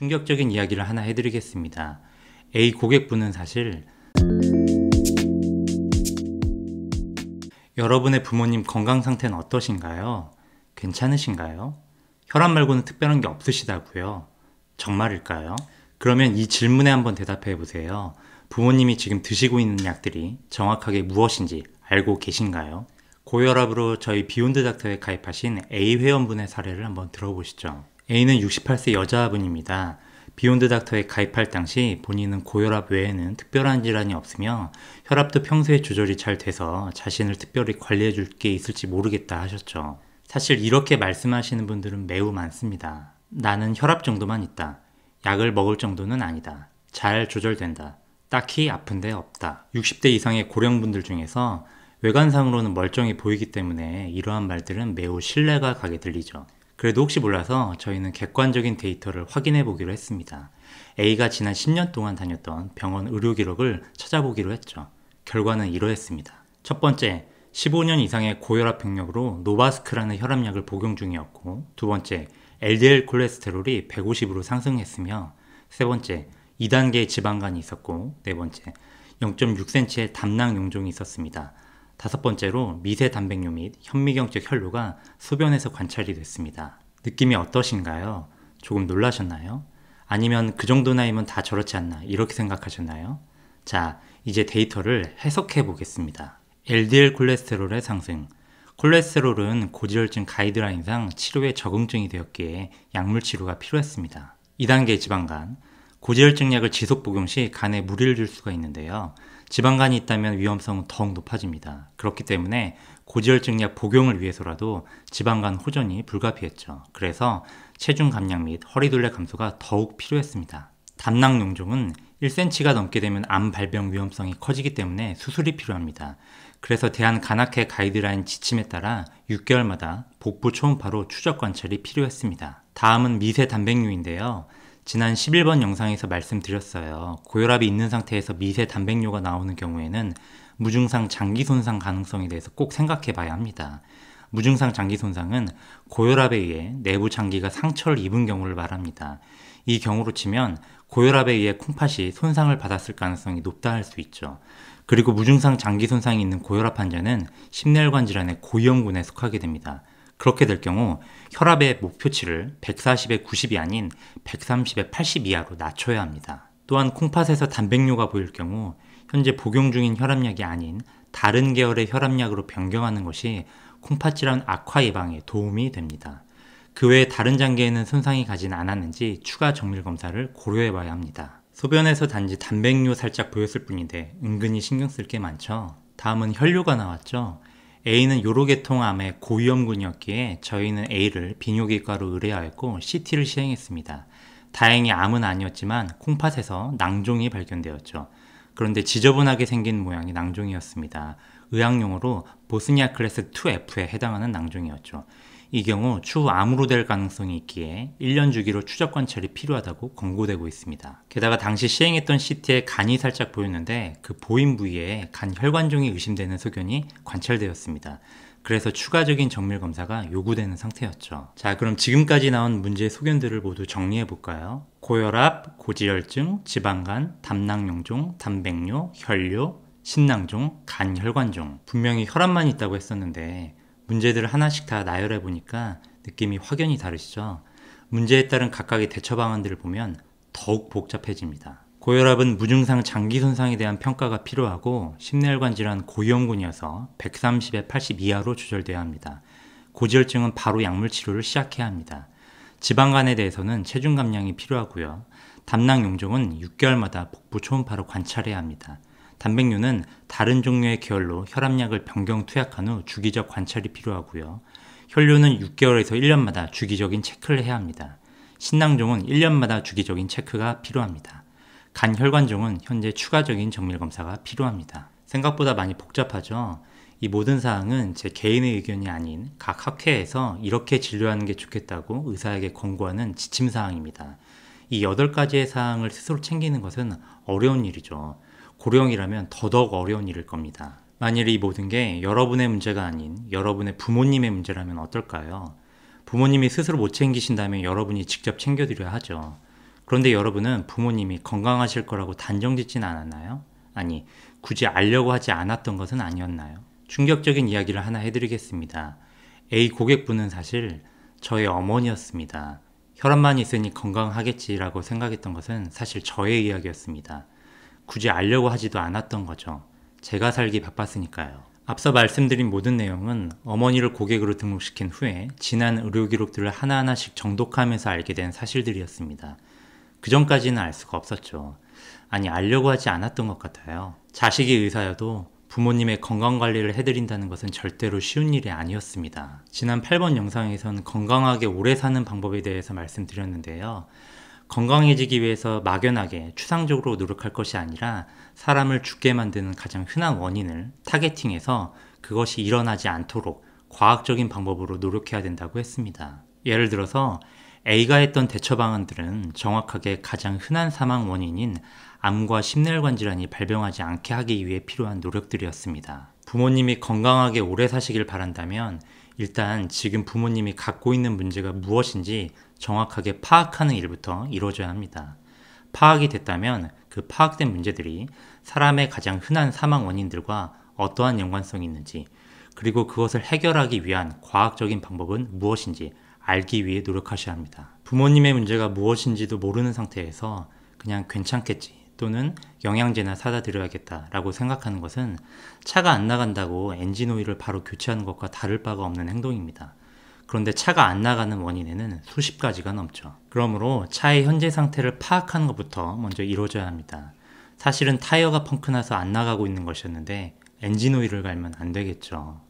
충격적인 이야기를 하나 해드리겠습니다. A 고객분은 사실 여러분의 부모님 건강 상태는 어떠신가요? 괜찮으신가요? 혈압 말고는 특별한 게 없으시다고요? 정말일까요? 그러면 이 질문에 한번 대답해 보세요. 부모님이 지금 드시고 있는 약들이 정확하게 무엇인지 알고 계신가요? 고혈압으로 저희 비욘드 닥터에 가입하신 A 회원분의 사례를 한번 들어보시죠. A는 68세 여자분입니다. 비욘드 닥터에 가입할 당시 본인은 고혈압 외에는 특별한 질환이 없으며 혈압도 평소에 조절이 잘 돼서 자신을 특별히 관리해 줄 게 있을지 모르겠다 하셨죠. 사실 이렇게 말씀하시는 분들은 매우 많습니다. 나는 혈압 정도만 있다. 약을 먹을 정도는 아니다. 잘 조절된다. 딱히 아픈 데 없다. 60대 이상의 고령분들 중에서 외관상으로는 멀쩡해 보이기 때문에 이러한 말들은 매우 신뢰가 가게 들리죠. 그래도 혹시 몰라서 저희는 객관적인 데이터를 확인해 보기로 했습니다. A가 지난 10년 동안 다녔던 병원 의료 기록을 찾아보기로 했죠. 결과는 이러했습니다. 첫 번째, 15년 이상의 고혈압 병력으로 노바스크라는 혈압약을 복용 중이었고, 두 번째, LDL 콜레스테롤이 150으로 상승했으며, 세 번째, 2단계 지방간이 있었고, 네 번째, 0.6cm의 담낭 용종이 있었습니다. 다섯 번째로 미세 단백뇨 및현미경적 혈루가 소변에서 관찰이 됐습니다. 느낌이 어떠신가요? 조금 놀라셨나요? 아니면 그 정도 나이면 다 저렇지 않나 이렇게 생각하셨나요? 자, 이제 데이터를 해석해 보겠습니다. LDL 콜레스테롤의 상승. 콜레스테롤은 고지혈증 가이드라인상 치료에 적응증이 되었기에 약물 치료가 필요했습니다. 2단계 지방간, 고지혈증 약을 지속 복용 시 간에 무리를 줄 수가 있는데요. 지방간이 있다면 위험성은 더욱 높아집니다. 그렇기 때문에 고지혈증 약 복용을 위해서라도 지방간 호전이 불가피했죠. 그래서 체중 감량 및 허리둘레 감소가 더욱 필요했습니다. 담낭 용종은 1cm가 넘게 되면 암 발병 위험성이 커지기 때문에 수술이 필요합니다. 그래서 대한간학회 가이드라인 지침에 따라 6개월마다 복부 초음파로 추적 관찰이 필요했습니다. 다음은 미세 단백류인데요 지난 11번 영상에서 말씀드렸어요. 고혈압이 있는 상태에서 미세 단백뇨가 나오는 경우에는 무증상 장기 손상 가능성에 대해서 꼭 생각해 봐야 합니다. 무증상 장기 손상은 고혈압에 의해 내부 장기가 상처를 입은 경우를 말합니다. 이 경우로 치면 고혈압에 의해 콩팥이 손상을 받았을 가능성이 높다 할 수 있죠. 그리고 무증상 장기 손상이 있는 고혈압 환자는 심내혈관 질환의 고위험군에 속하게 됩니다. 그렇게 될 경우 혈압의 목표치를 140에 90이 아닌 130에 80 이하로 낮춰야 합니다. 또한 콩팥에서 단백뇨가 보일 경우 현재 복용 중인 혈압약이 아닌 다른 계열의 혈압약으로 변경하는 것이 콩팥 질환 악화 예방에 도움이 됩니다. 그 외에 다른 장기에는 손상이 가진 않았는지 추가 정밀 검사를 고려해 봐야 합니다. 소변에서 단지 단백뇨 살짝 보였을 뿐인데 은근히 신경 쓸 게 많죠. 다음은 혈뇨가 나왔죠. A는 요로계통암의 고위험군이었기에 저희는 A를 비뇨기과로 의뢰하였고 CT를 시행했습니다. 다행히 암은 아니었지만 콩팥에서 낭종이 발견되었죠. 그런데 지저분하게 생긴 모양이 낭종이었습니다. 의학용어로 보스니아 클래스 2F에 해당하는 낭종이었죠. 이 경우 추암으로 후될 가능성이 있기에 1년 주기로 추적 관찰이 필요하다고 권고되고 있습니다. 게다가 당시 시행했던 CT에 간이 살짝 보였는데 그 보인 부위에 간 혈관종이 의심되는 소견이 관찰되었습니다. 그래서 추가적인 정밀 검사가 요구되는 상태였죠. 자, 그럼 지금까지 나온 문제의 소견들을 모두 정리해 볼까요? 고혈압, 고지혈증, 지방간, 담낭용종, 담백뇨 혈뇨, 신낭종, 간혈관종. 분명히 혈압만 있다고 했었는데 문제들을 하나씩 다 나열해 보니까 느낌이 확연히 다르시죠? 문제에 따른 각각의 대처 방안들을 보면 더욱 복잡해집니다. 고혈압은 무증상 장기 손상에 대한 평가가 필요하고 심내혈관 질환 고위험군이어서 130에 80 이하로 조절돼야 합니다. 고지혈증은 바로 약물 치료를 시작해야 합니다. 지방간에 대해서는 체중 감량이 필요하고요. 담낭 용종은 6개월마다 복부 초음파로 관찰해야 합니다. 단백류는 다른 종류의 계열로 혈압약을 변경 투약한 후 주기적 관찰이 필요하고요. 혈류는 6개월에서 1년마다 주기적인 체크를 해야 합니다. 신낭종은 1년마다 주기적인 체크가 필요합니다. 간혈관종은 현재 추가적인 정밀 검사가 필요합니다. 생각보다 많이 복잡하죠? 이 모든 사항은 제 개인의 의견이 아닌 각 학회에서 이렇게 진료하는 게 좋겠다고 의사에게 권고하는 지침 사항입니다. 이 8가지의 사항을 스스로 챙기는 것은 어려운 일이죠. 고령이라면 더더욱 어려운 일일 겁니다. 만일 이 모든 게 여러분의 문제가 아닌 여러분의 부모님의 문제라면 어떨까요? 부모님이 스스로 못 챙기신다면 여러분이 직접 챙겨드려야 하죠. 그런데 여러분은 부모님이 건강하실 거라고 단정 짓진 않았나요? 아니, 굳이 알려고 하지 않았던 것은 아니었나요? 충격적인 이야기를 하나 해드리겠습니다. A 고객분은 사실 저의 어머니였습니다. 혈압만 있으니 건강하겠지라고 생각했던 것은 사실 저의 이야기였습니다. 굳이 알려고 하지도 않았던 거죠. 제가 살기 바빴으니까요. 앞서 말씀드린 모든 내용은 어머니를 고객으로 등록시킨 후에 지난 의료 기록들을 하나하나씩 정독하면서 알게 된 사실들이었습니다. 그 전까지는 알 수가 없었죠. 아니, 알려고 하지 않았던 것 같아요. 자식이 의사여도 부모님의 건강관리를 해드린다는 것은 절대로 쉬운 일이 아니었습니다. 지난 8번 영상에서는 건강하게 오래 사는 방법에 대해서 말씀드렸는데요. 건강해지기 위해서 막연하게 추상적으로 노력할 것이 아니라 사람을 죽게 만드는 가장 흔한 원인을 타겟팅해서 그것이 일어나지 않도록 과학적인 방법으로 노력해야 된다고 했습니다. 예를 들어서 A가 했던 대처 방안들은 정확하게 가장 흔한 사망 원인인 암과 심내혈관 질환이 발병하지 않게 하기 위해 필요한 노력들이었습니다. 부모님이 건강하게 오래 사시길 바란다면 일단 지금 부모님이 갖고 있는 문제가 무엇인지 정확하게 파악하는 일부터 이루어져야 합니다. 파악이 됐다면 그 파악된 문제들이 사람의 가장 흔한 사망 원인들과 어떠한 연관성이 있는지 그리고 그것을 해결하기 위한 과학적인 방법은 무엇인지 알기 위해 노력하셔야 합니다. 부모님의 문제가 무엇인지도 모르는 상태에서 그냥 괜찮겠지 또는 영양제나 사다 드려야겠다라고 생각하는 것은 차가 안 나간다고 엔진 오일을 바로 교체하는 것과 다를 바가 없는 행동입니다. 그런데 차가 안 나가는 원인에는 수십 가지가 넘죠. 그러므로 차의 현재 상태를 파악하는 것부터 먼저 이루어져야 합니다. 사실은 타이어가 펑크나서 안 나가고 있는 것이었는데 엔진 오일을 갈면 안 되겠죠.